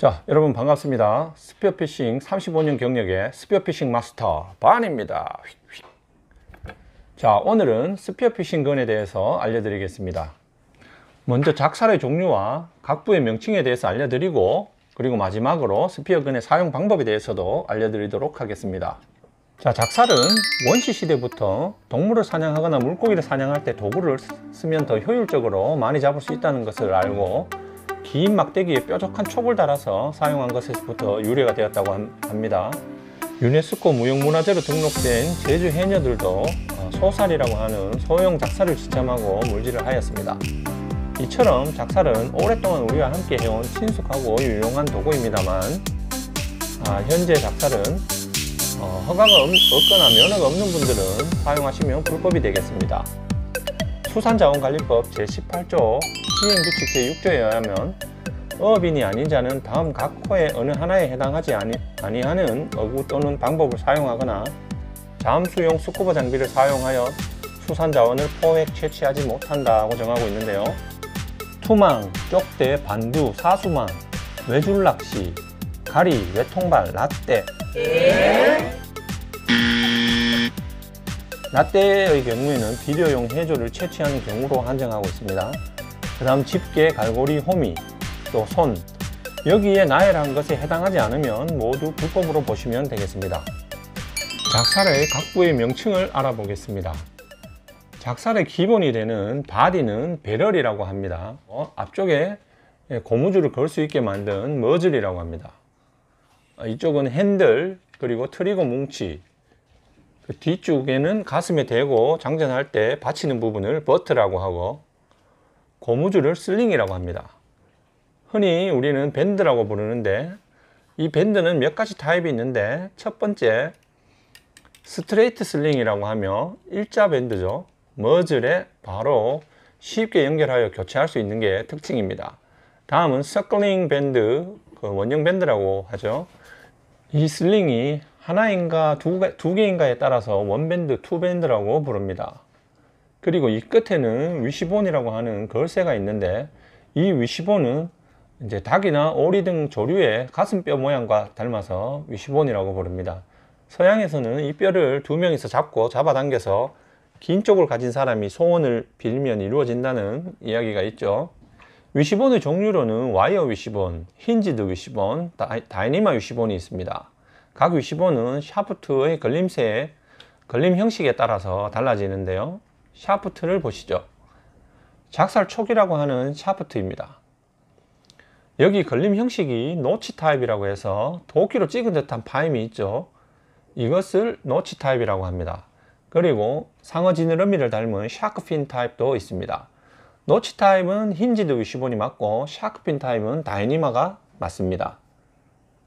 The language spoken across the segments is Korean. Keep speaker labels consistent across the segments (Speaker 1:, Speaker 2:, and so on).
Speaker 1: 자 여러분 반갑습니다 스피어피싱 35년 경력의 스피어피싱 마스터 반입니다 자 오늘은 스피어피싱건에 대해서 알려드리겠습니다 먼저 작살의 종류와 각부의 명칭에 대해서 알려드리고 그리고 마지막으로 스피어건의 사용 방법에 대해서도 알려드리도록 하겠습니다 자 작살은 원시시대부터 동물을 사냥하거나 물고기를 사냥할 때 도구를 쓰면 더 효율적으로 많이 잡을 수 있다는 것을 알고 긴 막대기에 뾰족한 촉을 달아서 사용한 것에서부터 유래가 되었다고 합니다. 유네스코 무형문화재로 등록된 제주 해녀들도 어, 소살이라고 하는 소형 작사를 지참하고 물질을 하였습니다. 이처럼 작살은 오랫동안 우리와 함께 해온 친숙하고 유용한 도구입니다만 아, 현재 작살은 어, 허가가 없, 거나 면허가 없는 분들은 사용하시면 불법이 되겠습니다. 수산자원관리법 제18조 시행규칙 제6조에 의하면 어업인이 아닌 자는 다음 각 호의 어느 하나에 해당하지 아니, 아니 하는 어구 또는 방법을 사용하거나 잠수용 스쿠버 장비를 사용하여 수산자원을 포획 채취하지 못한다고 정하고 있는데요. 투망, 쪽대, 반두, 사수망, 외줄낚시, 가리, 외통발, 라떼 예? 라떼의 경우에는 비료용 해조를 채취한 경우로 한정하고 있습니다. 그 다음 집게, 갈고리, 호미, 또 손, 여기에 나열한 것에 해당하지 않으면 모두 불법으로 보시면 되겠습니다. 작살의 각부의 명칭을 알아보겠습니다. 작살의 기본이 되는 바디는 배럴이라고 합니다. 어, 앞쪽에 고무줄을 걸 수 있게 만든 머즐이라고 합니다. 아, 이쪽은 핸들, 그리고 트리거 뭉치, 그 뒤쪽에는 가슴에 대고 장전할 때 받치는 부분을 버트라고 하고 고무줄을 슬링이라고 합니다. 흔히 우리는 밴드라고 부르는데 이 밴드는 몇 가지 타입이 있는데 첫 번째 스트레이트 슬링이라고 하며 일자 밴드죠. 머즐에 바로 쉽게 연결하여 교체할 수 있는 게 특징입니다. 다음은 서클링 밴드, 그 원형 밴드라고 하죠. 이 슬링이 하나인가 두, 두 개인가에 따라서 원밴드, 투밴드라고 부릅니다. 그리고 이 끝에는 위시본이라고 하는 걸쇠가 있는데 이 위시본은 이제 닭이나 오리 등 조류의 가슴뼈 모양과 닮아서 위시본이라고 부릅니다. 서양에서는 이 뼈를 두 명이서 잡고 잡아당겨서 긴 쪽을 가진 사람이 소원을 빌면 이루어진다는 이야기가 있죠. 위시본의 종류로는 와이어 위시본, 힌지드 위시본, 다이니마 위시본이 있습니다. 각 위시본은 샤프트의 걸림새 걸림 형식에 따라서 달라지는데요. 샤프트를 보시죠. 작살 촉이라고 하는 샤프트입니다. 여기 걸림 형식이 노치 타입이라고 해서 도끼로 찍은 듯한 파임이 있죠. 이것을 노치 타입이라고 합니다. 그리고 상어 지느러미를 닮은 샤크핀 타입도 있습니다. 노치 타입은 힌지드 위시본이 맞고 샤크핀 타입은 다이니마가 맞습니다.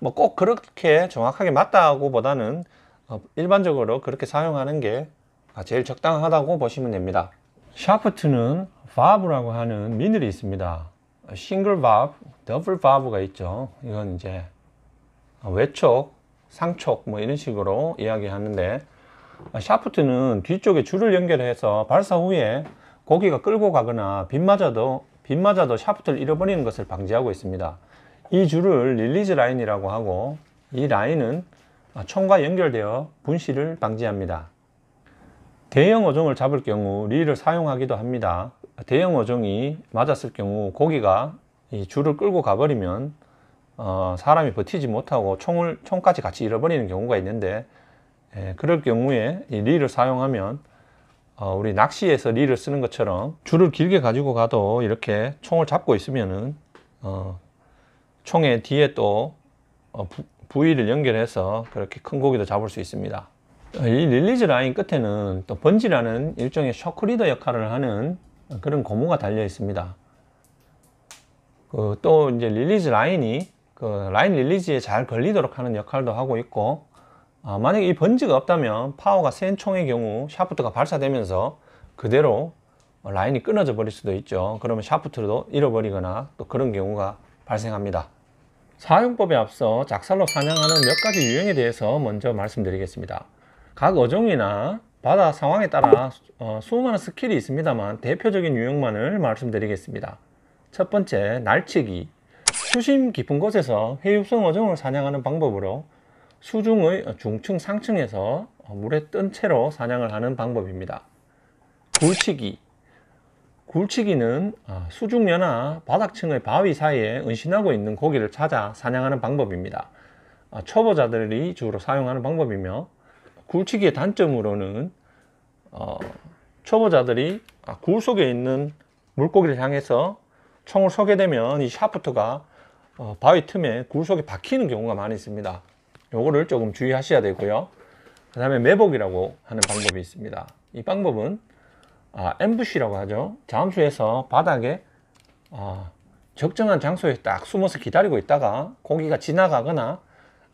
Speaker 1: 뭐꼭 그렇게 정확하게 맞다고 보다는 어, 일반적으로 그렇게 사용하는 게 제일 적당하다고 보시면 됩니다 샤프트는 바브라고 하는 미늘이 있습니다 싱글 바브, 더블 바브가 있죠 이건 이제 외촉, 상촉 뭐 이런 식으로 이야기하는데 샤프트는 뒤쪽에 줄을 연결해서 발사 후에 고기가 끌고 가거나 빗 맞아도 빗 맞아도 샤프트를 잃어버리는 것을 방지하고 있습니다 이 줄을 릴리즈 라인이라고 하고 이 라인은 총과 연결되어 분실을 방지합니다. 대형 어종을 잡을 경우 릴을 사용하기도 합니다. 대형 어종이 맞았을 경우 고기가 이 줄을 끌고 가버리면 어, 사람이 버티지 못하고 총을, 총까지 같이 잃어버리는 경우가 있는데 예, 그럴 경우에 이 릴을 사용하면 어, 우리 낚시에서 릴을 쓰는 것처럼 줄을 길게 가지고 가도 이렇게 총을 잡고 있으면 어, 총에 뒤에 또 어, 부위를 연결해서 그렇게 큰 고기도 잡을 수 있습니다 이 릴리즈 라인 끝에는 또 번지라는 일종의 쇼크리더 역할을 하는 그런 고무가 달려 있습니다 그또 이제 릴리즈 라인이 그 라인 릴리즈에 잘 걸리도록 하는 역할도 하고 있고 아, 만약에 이 번지가 없다면 파워가 센 총의 경우 샤프트가 발사되면서 그대로 라인이 끊어져 버릴 수도 있죠 그러면 샤프트도 잃어버리거나 또 그런 경우가 발생합니다 사용법에 앞서 작살로 사냥하는 몇 가지 유형에 대해서 먼저 말씀드리겠습니다. 각 어종이나 바다 상황에 따라 어, 수많은 스킬이 있습니다만 대표적인 유형만을 말씀드리겠습니다. 첫 번째, 날치기. 수심 깊은 곳에서 해육성 어종을 사냥하는 방법으로 수중의 중층 상층에서 물에 뜬 채로 사냥을 하는 방법입니다. 굴치기 굴치기는 아, 수중녀나 바닥층의 바위 사이에 은신하고 있는 고기를 찾아 사냥하는 방법입니다. 아, 초보자들이 주로 사용하는 방법이며 굴치기의 단점으로는 어, 초보자들이 아, 굴 속에 있는 물고기를 향해서 총을 쏘게 되면 이 샤프트가 어, 바위 틈에 굴 속에 박히는 경우가 많이 있습니다. 요거를 조금 주의하셔야 되고요. 그 다음에 매복이라고 하는 방법이 있습니다. 이 방법은 아, 엠부시라고 하죠. 잠수해서 바닥에 아, 적정한 장소에 딱 숨어서 기다리고 있다가 고기가 지나가거나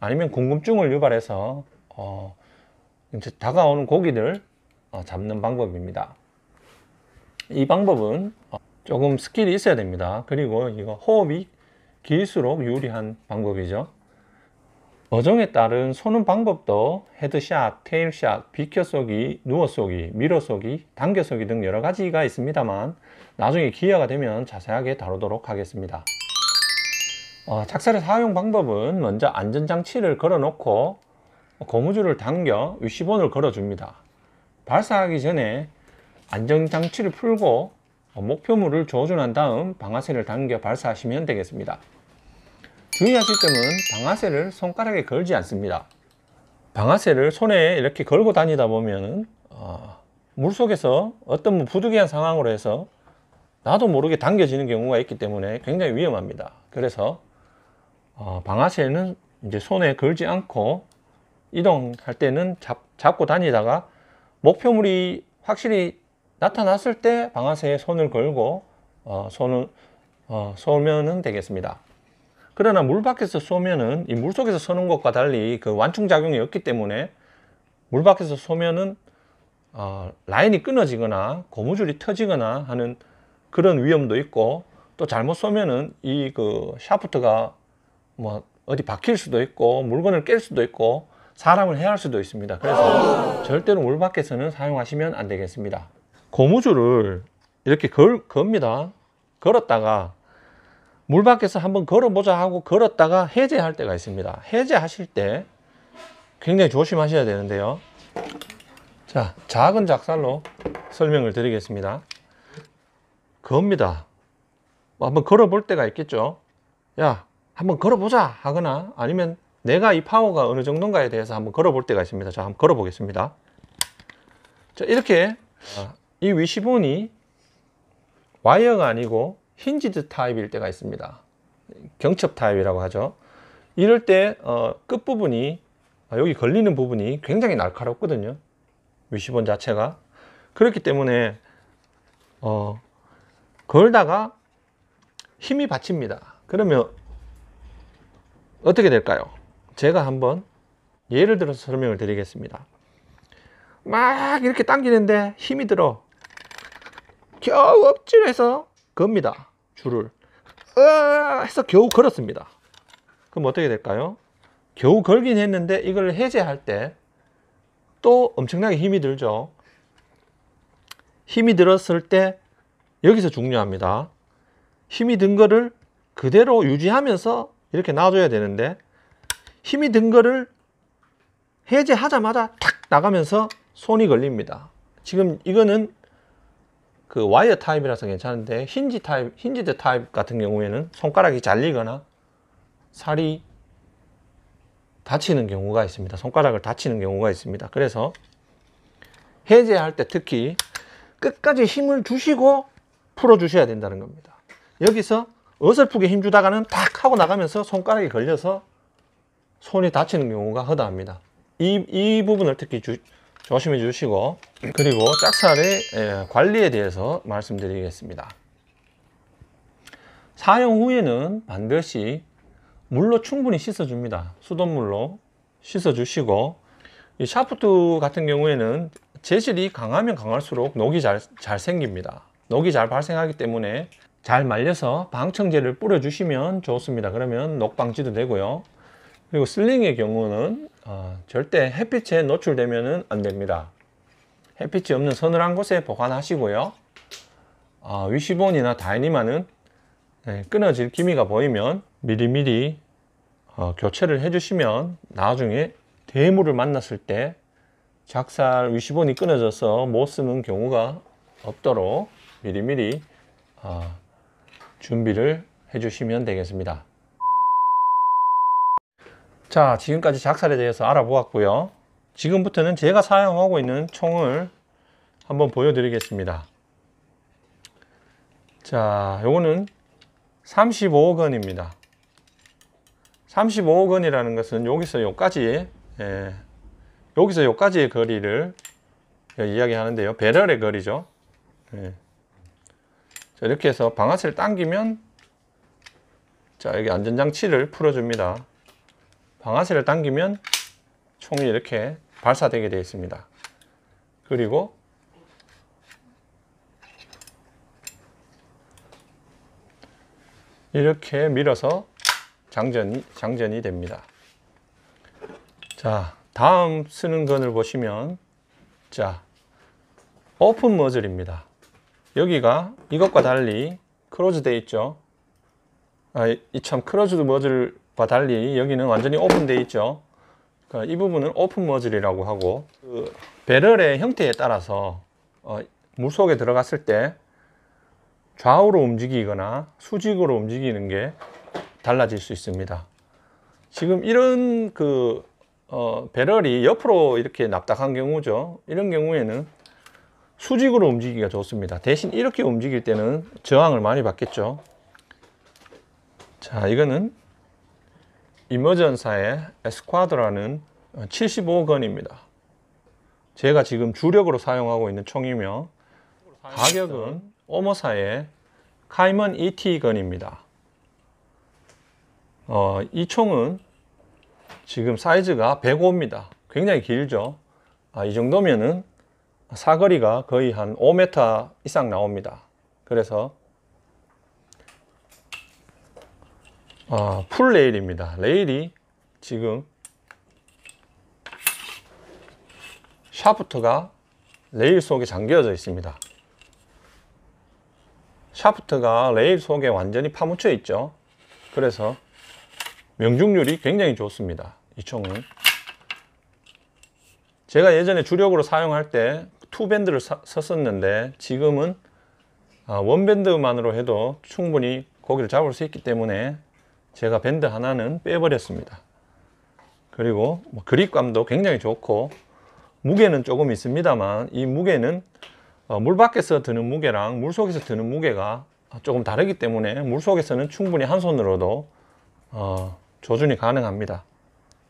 Speaker 1: 아니면 궁금증을 유발해서 어, 이제 다가오는 고기를 어, 잡는 방법입니다. 이 방법은 어, 조금 스킬이 있어야 됩니다. 그리고 이거 호흡이 길수록 유리한 방법이죠. 어정에 따른 쏘는 방법도 헤드샷, 테일샷, 비켜 쏘기, 누워 쏘기, 밀어 쏘기, 당겨 쏘기 등 여러 가지가 있습니다만 나중에 기회가 되면 자세하게 다루도록 하겠습니다. 어, 작살의 사용 방법은 먼저 안전장치를 걸어놓고 고무줄을 당겨 위시본을 걸어줍니다. 발사하기 전에 안전장치를 풀고 목표물을 조준한 다음 방아쇠를 당겨 발사하시면 되겠습니다. 주의하실 점은 방아쇠를 손가락에 걸지 않습니다 방아쇠를 손에 이렇게 걸고 다니다 보면 어, 물속에서 어떤 뭐 부득이한 상황으로 해서 나도 모르게 당겨지는 경우가 있기 때문에 굉장히 위험합니다 그래서 어, 방아쇠는 이제 손에 걸지 않고 이동할 때는 잡, 잡고 다니다가 목표물이 확실히 나타났을 때 방아쇠에 손을 걸고 어, 손을 어, 쏘면 되겠습니다 그러나 물 밖에서 쏘면은 이 물 속에서 쏘는 것과 달리 그 완충작용이 없기 때문에 물 밖에서 쏘면은 어, 라인이 끊어지거나 고무줄이 터지거나 하는 그런 위험도 있고 또 잘못 쏘면은 이 그 샤프트가 뭐 어디 박힐 수도 있고 물건을 깰 수도 있고 사람을 해할 수도 있습니다 그래서 절대로 물 밖에서는 사용하시면 안 되겠습니다 고무줄을 이렇게 걸, 겁니다 걸었다가 물 밖에서 한번 걸어보자 하고 걸었다가 해제할 때가 있습니다. 해제하실 때 굉장히 조심하셔야 되는데요. 자, 작은 작살로 설명을 드리겠습니다. 겁니다. 뭐 한번 걸어볼 때가 있겠죠. 야, 한번 걸어보자 하거나 아니면 내가 이 파워가 어느 정도인가에 대해서 한번 걸어볼 때가 있습니다. 자, 한번 걸어보겠습니다. 자, 이렇게 이 위시본이 와이어가 아니고 힌지드 타입일 때가 있습니다. 경첩 타입이라고 하죠. 이럴 때 어, 끝부분이 아, 여기 걸리는 부분이 굉장히 날카롭거든요. 위시본 자체가. 그렇기 때문에 어, 걸다가 힘이 받칩니다. 그러면 어떻게 될까요? 제가 한번 예를 들어서 설명을 드리겠습니다. 막 이렇게 당기는데 힘이 들어. 겨우 억지로 해서 겁니다. 줄을. 으 해서 겨우 걸었습니다. 그럼 어떻게 될까요? 겨우 걸긴 했는데 이걸 해제할 때 또 엄청나게 힘이 들죠. 힘이 들었을 때 여기서 중요합니다. 힘이 든 거를 그대로 유지하면서 이렇게 놔줘야 되는데 힘이 든 거를 해제하자마자 탁 나가면서 손이 걸립니다. 지금 이거는 그 와이어 타입이라서 괜찮은데 힌지 타입, 힌지드 타입 같은 경우에는 손가락이 잘리거나 살이 다치는 경우가 있습니다. 손가락을 다치는 경우가 있습니다. 그래서 해제할 때 특히 끝까지 힘을 주시고 풀어 주셔야 된다는 겁니다. 여기서 어설프게 힘 주다가는 탁 하고 나가면서 손가락이 걸려서 손이 다치는 경우가 허다합니다. 이, 이 부분을 특히 주, 조심해 주시고 그리고 짝살의 예, 관리에 대해서 말씀드리겠습니다. 사용 후에는 반드시 물로 충분히 씻어줍니다. 수돗물로 씻어주시고 이 샤프트 같은 경우에는 재질이 강하면 강할수록 녹이 잘, 잘 생깁니다. 녹이 잘 발생하기 때문에 잘 말려서 방청제를 뿌려주시면 좋습니다. 그러면 녹방지도 되고요. 그리고 슬링의 경우는 어, 절대 햇빛에 노출되면 안 됩니다. 햇빛이 없는 서늘한 곳에 보관하시고요. 어, 위시본이나 다이니마는 네, 끊어질 기미가 보이면 미리미리 어, 교체를 해주시면 나중에 대물을 만났을 때 작살 위시본이 끊어져서 못 쓰는 경우가 없도록 미리미리 어, 준비를 해주시면 되겠습니다. 자 지금까지 작살에 대해서 알아보았고요 지금부터는 제가 사용하고 있는 총을 한번 보여드리겠습니다 자 요거는 35억원입니다 35억원이라는 것은 여기서 여기까지 예, 여기서 여기까지의 거리를 예, 이야기하는데요 배럴의 거리죠 예. 자, 이렇게 해서 방아쇠를 당기면 자 여기 안전장치를 풀어줍니다 방아쇠를 당기면 총이 이렇게 발사되게 되어 있습니다. 그리고 이렇게 밀어서 장전이, 장전이 됩니다. 자, 다음 쓰는 건을 보시면 자, 오픈 머즐입니다. 여기가 이것과 달리 크로즈 되어 있죠. 아, 이참 크로즈드 머즐 과 달리 여기는 완전히 오픈되어 있죠 그러니까 이 부분은 오픈 머즐이라고 하고 그 배럴의 형태에 따라서 어, 물속에 들어갔을 때 좌우로 움직이거나 수직으로 움직이는 게 달라질 수 있습니다 지금 이런 그 어, 배럴이 옆으로 이렇게 납작한 경우죠 이런 경우에는 수직으로 움직이기가 좋습니다 대신 이렇게 움직일 때는 저항을 많이 받겠죠 자 이거는 이머전사의 에스콰드라는 75건입니다. 제가 지금 주력으로 사용하고 있는 총이며 가격은 오모사의 카이먼 ET 건입니다. 어, 이 총은 지금 사이즈가 105입니다. 굉장히 길죠. 아, 이 정도면은 사거리가 거의 한 5m 이상 나옵니다. 그래서 어, 풀 레일입니다. 레일이 지금 샤프트가 레일 속에 잠겨져 있습니다. 샤프트가 레일 속에 완전히 파묻혀 있죠. 그래서 명중률이 굉장히 좋습니다. 이 총은. 제가 예전에 주력으로 사용할 때 투밴드를 썼었는데 지금은 아, 원밴드만으로 해도 충분히 고기를 잡을 수 있기 때문에 제가 밴드 하나는 빼버렸습니다 그리고 뭐 그립감도 굉장히 좋고 무게는 조금 있습니다만 이 무게는 어, 물 밖에서 드는 무게랑 물 속에서 드는 무게가 조금 다르기 때문에 물 속에서는 충분히 한 손으로도 어, 조준이 가능합니다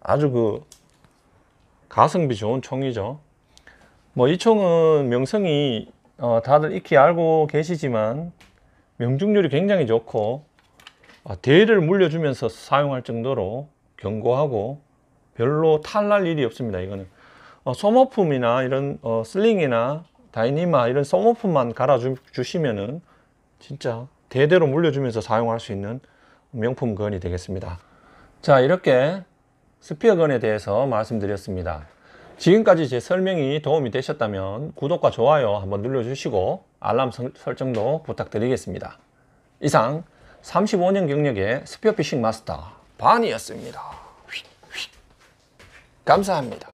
Speaker 1: 아주 그 가성비 좋은 총이죠 뭐 이 총은 명성이 어, 다들 익히 알고 계시지만 명중률이 굉장히 좋고 아, 대를 물려주면서 사용할 정도로 견고하고 별로 탈 날 일이 없습니다. 이거는 어, 소모품이나 이런 어, 슬링이나 다이니마 이런 소모품만 갈아주시면은 진짜 대대로 물려주면서 사용할 수 있는 명품 건이 되겠습니다. 자 이렇게 스피어 건에 대해서 말씀드렸습니다. 지금까지 제 설명이 도움이 되셨다면 구독과 좋아요 한번 눌러주시고 알람 설정도 부탁드리겠습니다. 이상 35년 경력의 스피어피싱 마스터 반이었습니다. 감사합니다.